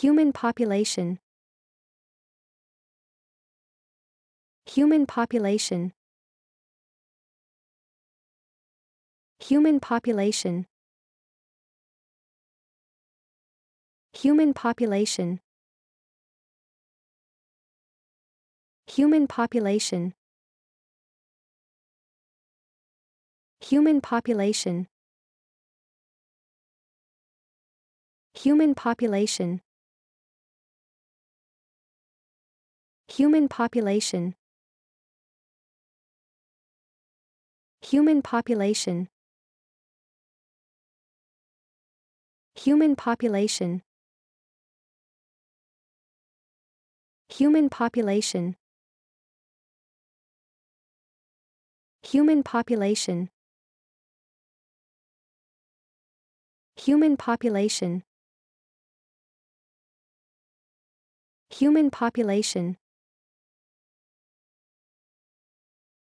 Human population Human population Human population Human population Human population Human population Human population Human population. Human population. Human population. Human population. Human population. Human population. Human population.